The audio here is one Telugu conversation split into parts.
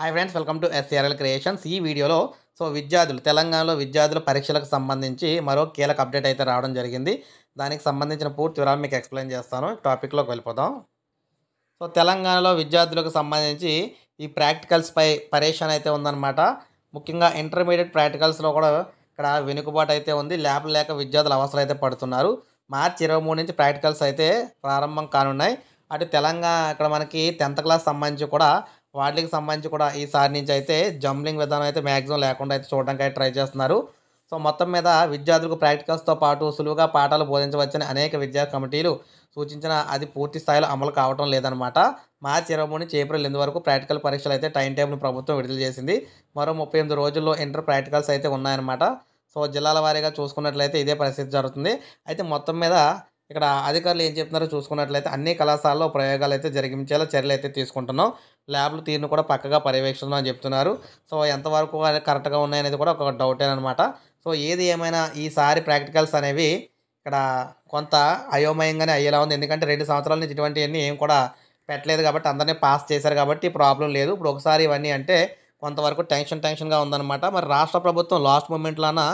hi friends welcome to SRL creations ఈ వీడియోలో సో విద్యార్థులు తెలంగాణలో విద్యార్థుల పరీక్షలకు సంబంధించి మరో కీలక అప్డేట్ అయితే రావడం జరిగింది దానికి సంబంధించిన పూర్తి వివరాలు మీకు ఎక్స్ప్లెయిన్ చేస్తాను టాపిక్లోకి వెళ్ళిపోదాం సో తెలంగాణలో విద్యార్థులకు సంబంధించి ఈ ప్రాక్టికల్స్పై పరేషన్ అయితే ఉందన్నమాట ముఖ్యంగా ఇంటర్మీడియట్ ప్రాక్టికల్స్లో కూడా ఇక్కడ వెనుకబాటు అయితే ఉంది ల్యాబ్లు లేక విద్యార్థులు అవసరం అయితే పడుతున్నారు మార్చి ఇరవై మూడు నుంచి ప్రాక్టికల్స్ అయితే ప్రారంభం కానున్నాయి అటు తెలంగాణ ఇక్కడ మనకి టెన్త్ క్లాస్ సంబంధించి కూడా వాటికి సంబంధించి కూడా ఈసారి నుంచి అయితే జంబ్లింగ్ విధానం అయితే మ్యాక్సిమం లేకుండా అయితే చూడడానికి అయితే ట్రై చేస్తున్నారు సో మొత్తం మీద విద్యార్థులకు ప్రాక్టికల్స్తో పాటు సులువుగా పాఠాలు బోధించవచ్చని అనేక విద్యా కమిటీలు సూచించిన అది పూర్తి స్థాయిలో అమలు కావడం లేదనమాట మార్చి ఇరవై మూడు నుంచి ఏప్రిల్ ఎనిమిది వరకు ప్రాక్టికల్ పరీక్షలు అయితే టైం టేబుల్ ప్రభుత్వం విడుదల చేసింది మరో ముప్పై ఎనిమిది రోజుల్లో ఇంటర్ ప్రాక్టికల్స్ అయితే ఉన్నాయన్నమాట సో జిల్లాల వారీగా చూసుకున్నట్లయితే ఇదే పరిస్థితి జరుగుతుంది అయితే మొత్తం మీద ఇక్కడ అధికారులు ఏం చెప్తున్నారో చూసుకున్నట్లయితే అన్ని కళాశాలలో ప్రయోగాలు అయితే జరిగించేలా చర్యలు అయితే తీసుకుంటున్నాం ల్యాబ్లు తీరును కూడా పక్కగా పర్యవేక్షణ అని చెప్తున్నారు సో ఎంతవరకు కరెక్ట్గా ఉన్నాయనేది కూడా ఒక డౌటే అనమాట సో ఏది ఏమైనా ఈసారి ప్రాక్టికల్స్ అనేవి ఇక్కడ కొంత అయోమయంగానే అయ్యేలా ఉంది ఎందుకంటే రెండు సంవత్సరాల నుంచి ఇటువంటివన్నీ ఏం కూడా పెట్టలేదు కాబట్టి అందరినీ పాస్ చేశారు కాబట్టి ప్రాబ్లం లేదు ఇప్పుడు ఒకసారి ఇవన్నీ అంటే కొంతవరకు టెన్షన్ టెన్షన్గా ఉందన్నమాట మరి రాష్ట్ర ప్రభుత్వం లాస్ట్ మూమెంట్లోనా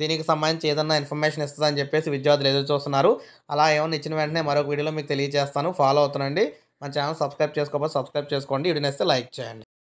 దీనికి సంబంధించి ఏదన్నా ఇన్ఫర్మేషన్ ఇస్తుందని చెప్పేసి విద్యార్థులు ఎదురు చూస్తున్నారు అలా ఏమన్నా ఇచ్చిన వెంటనే మరొక వీడియోలో మీకు తెలియజేస్తాను ఫాలో అవుతానండి మన ఛానల్ సబ్స్క్రైబ్ చేసుకోకపోతే సబ్స్క్రైబ్ చేసుకోండి వీడియోని లైక్ చేయండి